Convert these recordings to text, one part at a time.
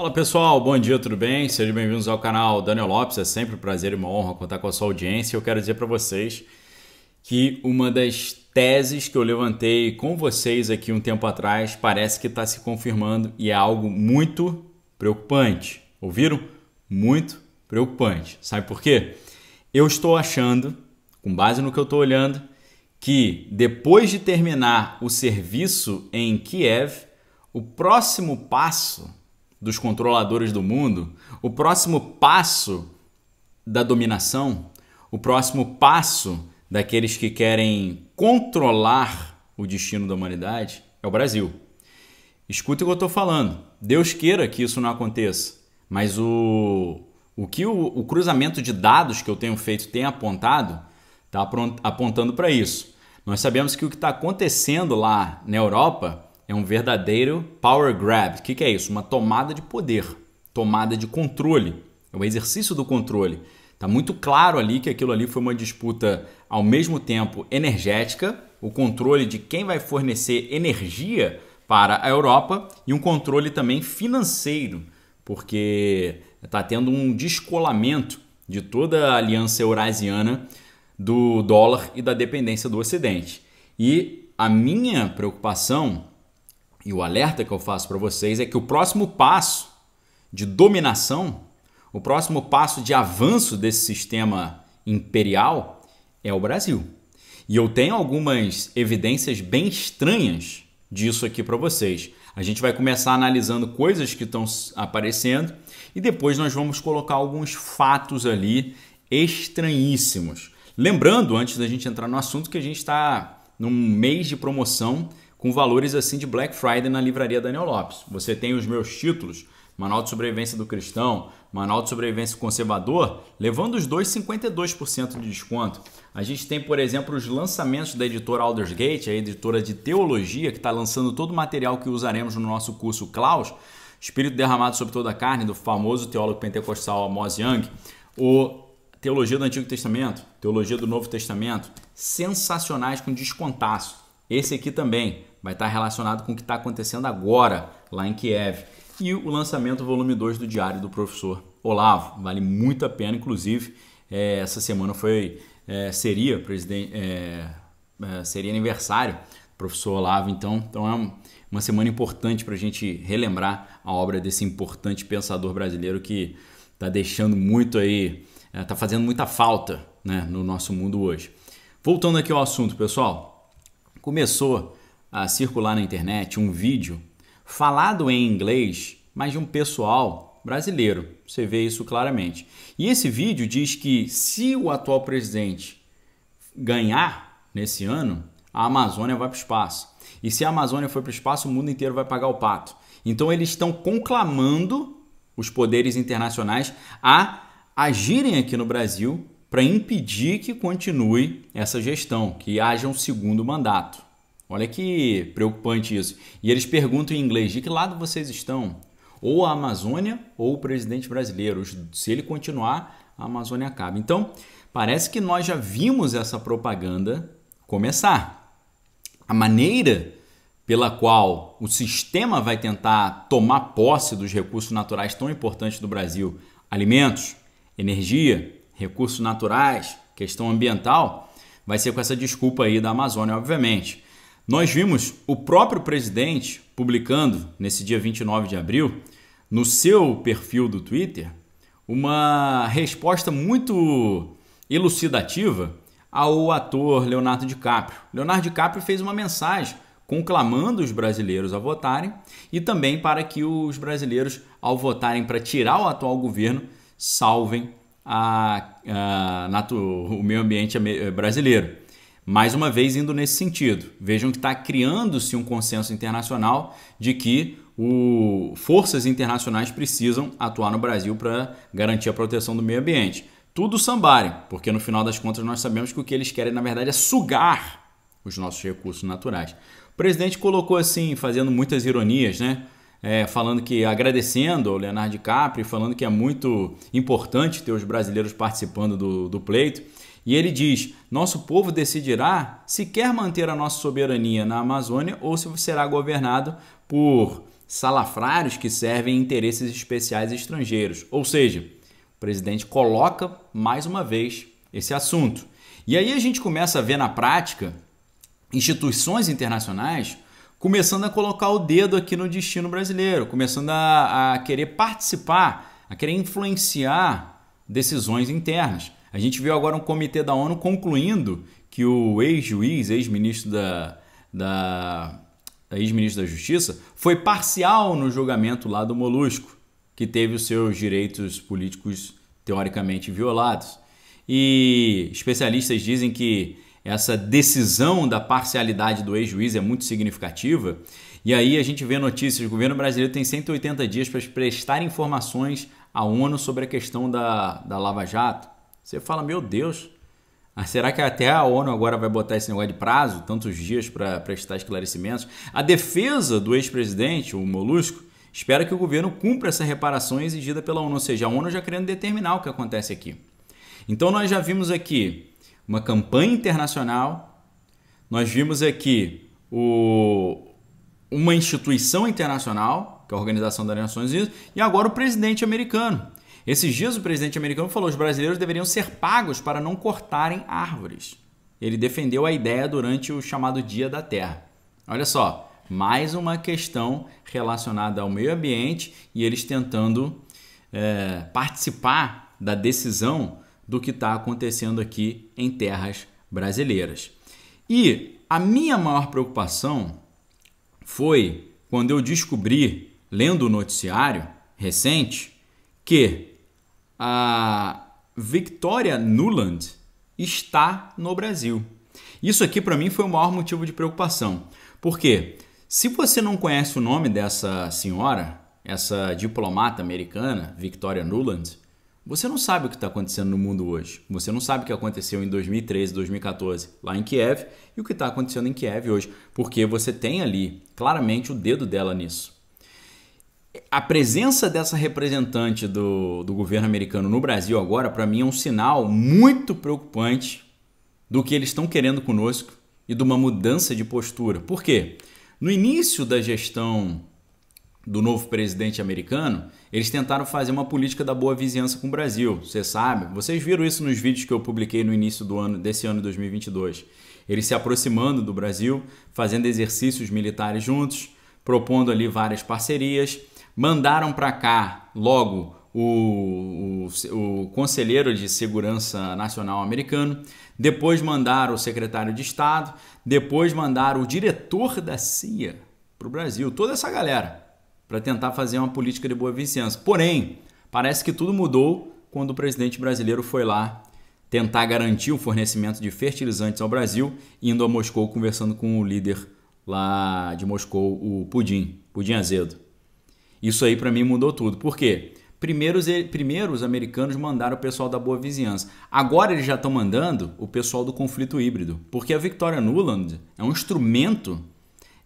Fala pessoal, bom dia, tudo bem? Sejam bem-vindos ao canal Daniel Lopes. É sempre um prazer e uma honra contar com a sua audiência. Eu quero dizer para vocês que uma das teses que eu levantei com vocês aqui um tempo atrás parece que está se confirmando e é algo muito preocupante. Ouviram? Muito preocupante. Sabe por quê? Eu estou achando, com base no que eu estou olhando, que depois de terminar o serviço em Kiev, o próximo passo dos controladores do mundo, o próximo passo da dominação, o próximo passo daqueles que querem controlar o destino da humanidade é o Brasil. Escuta o que eu estou falando. Deus queira que isso não aconteça, mas o, o que o, o cruzamento de dados que eu tenho feito tem apontado está apontando para isso. Nós sabemos que o que está acontecendo lá na Europa é um verdadeiro power grab. O que, que é isso? Uma tomada de poder, tomada de controle, é o exercício do controle. Está muito claro ali que aquilo ali foi uma disputa ao mesmo tempo energética, o controle de quem vai fornecer energia para a Europa e um controle também financeiro, porque está tendo um descolamento de toda a aliança eurasiana do dólar e da dependência do Ocidente. E a minha preocupação e o alerta que eu faço para vocês é que o próximo passo de dominação, o próximo passo de avanço desse sistema imperial é o Brasil. E eu tenho algumas evidências bem estranhas disso aqui para vocês. A gente vai começar analisando coisas que estão aparecendo e depois nós vamos colocar alguns fatos ali estranhíssimos. Lembrando, antes da gente entrar no assunto, que a gente está num mês de promoção com valores assim de Black Friday na livraria Daniel Lopes. Você tem os meus títulos, Manual de Sobrevivência do Cristão, Manual de Sobrevivência Conservador, levando os dois 52% de desconto. A gente tem, por exemplo, os lançamentos da editora Aldersgate, a editora de teologia, que está lançando todo o material que usaremos no nosso curso Klaus, Espírito Derramado sobre Toda a Carne, do famoso teólogo pentecostal Amos Young, o Teologia do Antigo Testamento, Teologia do Novo Testamento, sensacionais com descontaço. Esse aqui também, vai estar relacionado com o que está acontecendo agora lá em Kiev. E o lançamento volume 2 do Diário do Professor Olavo. Vale muito a pena, inclusive, é, essa semana foi é, seria presidente é, é, seria aniversário do professor Olavo, então, então é um, uma semana importante para a gente relembrar a obra desse importante pensador brasileiro que está deixando muito aí, está é, fazendo muita falta né, no nosso mundo hoje. Voltando aqui ao assunto, pessoal, começou a circular na internet um vídeo falado em inglês, mas de um pessoal brasileiro. Você vê isso claramente. E esse vídeo diz que se o atual presidente ganhar nesse ano, a Amazônia vai para o espaço. E se a Amazônia for para o espaço, o mundo inteiro vai pagar o pato. Então eles estão conclamando os poderes internacionais a agirem aqui no Brasil para impedir que continue essa gestão, que haja um segundo mandato. Olha que preocupante isso. E eles perguntam em inglês: de que lado vocês estão? Ou a Amazônia ou o presidente brasileiro. Se ele continuar, a Amazônia acaba. Então, parece que nós já vimos essa propaganda começar. A maneira pela qual o sistema vai tentar tomar posse dos recursos naturais tão importantes do Brasil alimentos, energia, recursos naturais, questão ambiental vai ser com essa desculpa aí da Amazônia, obviamente. Nós vimos o próprio presidente publicando, nesse dia 29 de abril, no seu perfil do Twitter, uma resposta muito elucidativa ao ator Leonardo DiCaprio. Leonardo DiCaprio fez uma mensagem conclamando os brasileiros a votarem e também para que os brasileiros, ao votarem para tirar o atual governo, salvem a, a, o meio ambiente brasileiro mais uma vez indo nesse sentido. Vejam que está criando-se um consenso internacional de que o, forças internacionais precisam atuar no Brasil para garantir a proteção do meio ambiente. Tudo sambarem, porque no final das contas nós sabemos que o que eles querem, na verdade, é sugar os nossos recursos naturais. O presidente colocou assim, fazendo muitas ironias, né? É, falando que agradecendo ao Leonardo DiCaprio, falando que é muito importante ter os brasileiros participando do, do pleito. E ele diz: Nosso povo decidirá se quer manter a nossa soberania na Amazônia ou se será governado por salafrários que servem interesses especiais estrangeiros. Ou seja, o presidente coloca mais uma vez esse assunto. E aí a gente começa a ver na prática instituições internacionais começando a colocar o dedo aqui no destino brasileiro, começando a, a querer participar, a querer influenciar decisões internas. A gente viu agora um comitê da ONU concluindo que o ex-juiz, ex-ministro da, da ex-ministro da Justiça, foi parcial no julgamento lá do Molusco, que teve os seus direitos políticos teoricamente violados. E especialistas dizem que essa decisão da parcialidade do ex-juiz é muito significativa. E aí a gente vê notícias: o governo brasileiro tem 180 dias para prestar informações à ONU sobre a questão da, da Lava Jato. Você fala, meu Deus, ah, será que até a ONU agora vai botar esse negócio de prazo, tantos dias para prestar esclarecimentos? A defesa do ex-presidente, o Molusco, espera que o governo cumpra essa reparação exigida pela ONU, ou seja, a ONU já querendo determinar o que acontece aqui. Então nós já vimos aqui uma campanha internacional, nós vimos aqui o, uma instituição internacional, que é a Organização das Nações Unidas, e agora o presidente americano. Esses dias o presidente americano falou que os brasileiros deveriam ser pagos para não cortarem árvores. Ele defendeu a ideia durante o chamado Dia da Terra. Olha só, mais uma questão relacionada ao meio ambiente e eles tentando é, participar da decisão do que está acontecendo aqui em terras brasileiras. E a minha maior preocupação foi quando eu descobri, lendo o noticiário recente, que a Victoria Nuland está no Brasil. Isso aqui para mim foi o maior motivo de preocupação, porque se você não conhece o nome dessa senhora, essa diplomata americana, Victoria Nuland, você não sabe o que está acontecendo no mundo hoje. Você não sabe o que aconteceu em 2013, 2014 lá em Kiev e o que está acontecendo em Kiev hoje, porque você tem ali claramente o dedo dela nisso a presença dessa representante do, do governo americano no Brasil agora, para mim, é um sinal muito preocupante do que eles estão querendo conosco e de uma mudança de postura. Por quê? No início da gestão do novo presidente americano, eles tentaram fazer uma política da boa vizinhança com o Brasil. Você sabe, vocês viram isso nos vídeos que eu publiquei no início do ano desse ano 2022. Eles se aproximando do Brasil, fazendo exercícios militares juntos, propondo ali várias parcerias Mandaram para cá logo o, o, o, conselheiro de segurança nacional americano, depois mandaram o secretário de Estado, depois mandaram o diretor da CIA para o Brasil, toda essa galera, para tentar fazer uma política de boa vizinhança. Porém, parece que tudo mudou quando o presidente brasileiro foi lá tentar garantir o fornecimento de fertilizantes ao Brasil, indo a Moscou conversando com o líder lá de Moscou, o Pudim, Pudim Azedo. Isso aí para mim mudou tudo. Por quê? Primeiro, primeiro os americanos mandaram o pessoal da boa vizinhança. Agora eles já estão mandando o pessoal do conflito híbrido. Porque a Victoria Nuland é um instrumento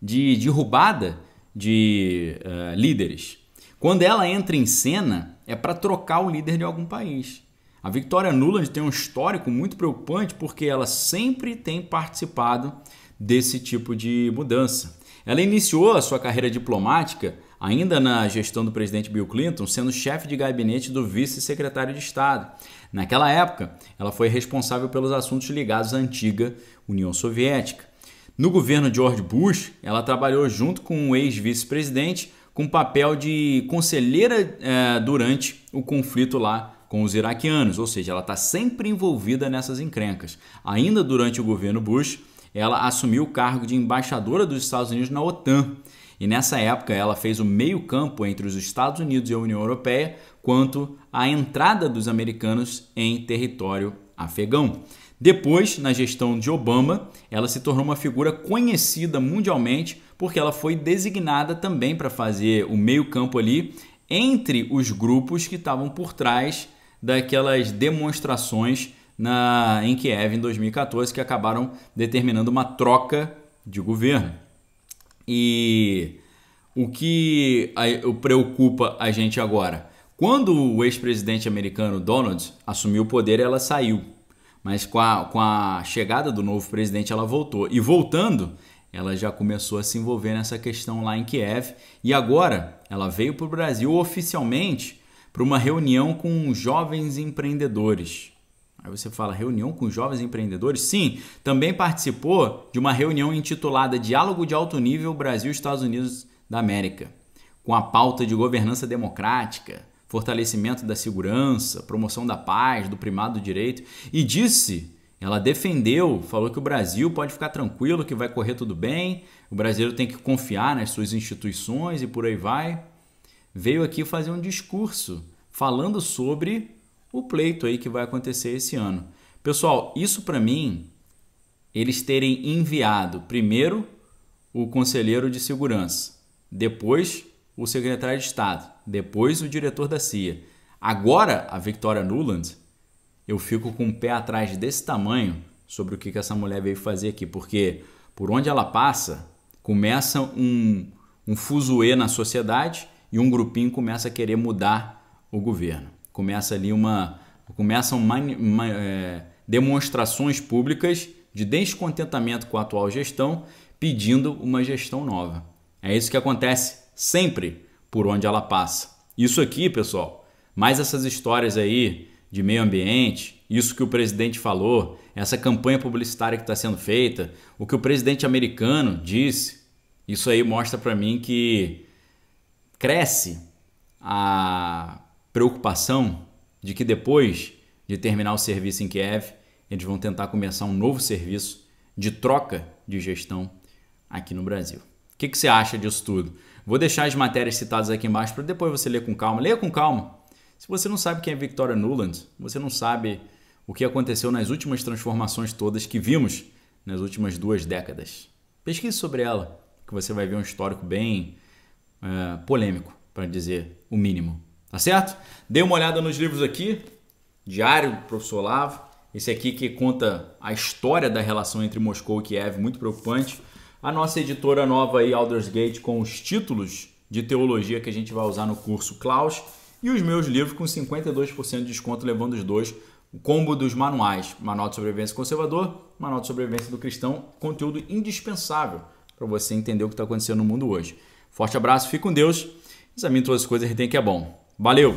de derrubada de uh, líderes. Quando ela entra em cena, é para trocar o líder de algum país. A Victoria Nuland tem um histórico muito preocupante porque ela sempre tem participado desse tipo de mudança. Ela iniciou a sua carreira diplomática ainda na gestão do presidente Bill Clinton, sendo chefe de gabinete do vice-secretário de Estado. Naquela época, ela foi responsável pelos assuntos ligados à antiga União Soviética. No governo George Bush, ela trabalhou junto com o ex-vice-presidente com papel de conselheira eh, durante o conflito lá com os iraquianos, ou seja, ela está sempre envolvida nessas encrencas. Ainda durante o governo Bush, ela assumiu o cargo de embaixadora dos Estados Unidos na OTAN. E nessa época ela fez o meio-campo entre os Estados Unidos e a União Europeia quanto à entrada dos americanos em território afegão. Depois, na gestão de Obama, ela se tornou uma figura conhecida mundialmente porque ela foi designada também para fazer o meio-campo ali entre os grupos que estavam por trás daquelas demonstrações na, em Kiev em 2014 que acabaram determinando uma troca de governo. E o que preocupa a gente agora? Quando o ex-presidente americano Donald assumiu o poder, ela saiu. Mas com a, com a chegada do novo presidente, ela voltou. E voltando, ela já começou a se envolver nessa questão lá em Kiev. E agora, ela veio para o Brasil oficialmente para uma reunião com jovens empreendedores. Aí você fala reunião com jovens empreendedores? Sim, também participou de uma reunião intitulada Diálogo de Alto Nível Brasil-Estados Unidos da América, com a pauta de governança democrática, fortalecimento da segurança, promoção da paz, do primado do direito, e disse, ela defendeu, falou que o Brasil pode ficar tranquilo, que vai correr tudo bem, o brasileiro tem que confiar nas suas instituições e por aí vai. Veio aqui fazer um discurso falando sobre o pleito aí que vai acontecer esse ano. Pessoal, isso para mim, eles terem enviado primeiro o conselheiro de segurança, depois o secretário de Estado, depois o diretor da CIA. Agora, a Victoria Nuland, eu fico com o pé atrás desse tamanho sobre o que essa mulher veio fazer aqui, porque por onde ela passa, começa um, um fuzuê na sociedade e um grupinho começa a querer mudar o governo começa ali uma. começam mani, é, demonstrações públicas de descontentamento com a atual gestão, pedindo uma gestão nova. É isso que acontece sempre por onde ela passa. Isso aqui, pessoal, mais essas histórias aí de meio ambiente, isso que o presidente falou, essa campanha publicitária que está sendo feita, o que o presidente americano disse, isso aí mostra para mim que cresce a preocupação de que depois de terminar o serviço em Kiev, eles vão tentar começar um novo serviço de troca de gestão aqui no Brasil. O que, que você acha disso tudo? Vou deixar as matérias citadas aqui embaixo para depois você ler com calma. Leia com calma. Se você não sabe quem é Victoria Nuland, você não sabe o que aconteceu nas últimas transformações todas que vimos nas últimas duas décadas. Pesquise sobre ela, que você vai ver um histórico bem uh, polêmico, para dizer o mínimo. Tá certo? Dê uma olhada nos livros aqui. Diário do professor Olavo. Esse aqui que conta a história da relação entre Moscou e Kiev, muito preocupante. A nossa editora nova aí, Aldersgate, com os títulos de teologia que a gente vai usar no curso Klaus. E os meus livros com 52% de desconto, levando os dois o combo dos manuais, Manual de Sobrevivência Conservador, Manual de Sobrevivência do Cristão, conteúdo indispensável para você entender o que está acontecendo no mundo hoje. Forte abraço, fique com Deus, examine é todas as coisas e retém que é bom. Valeu!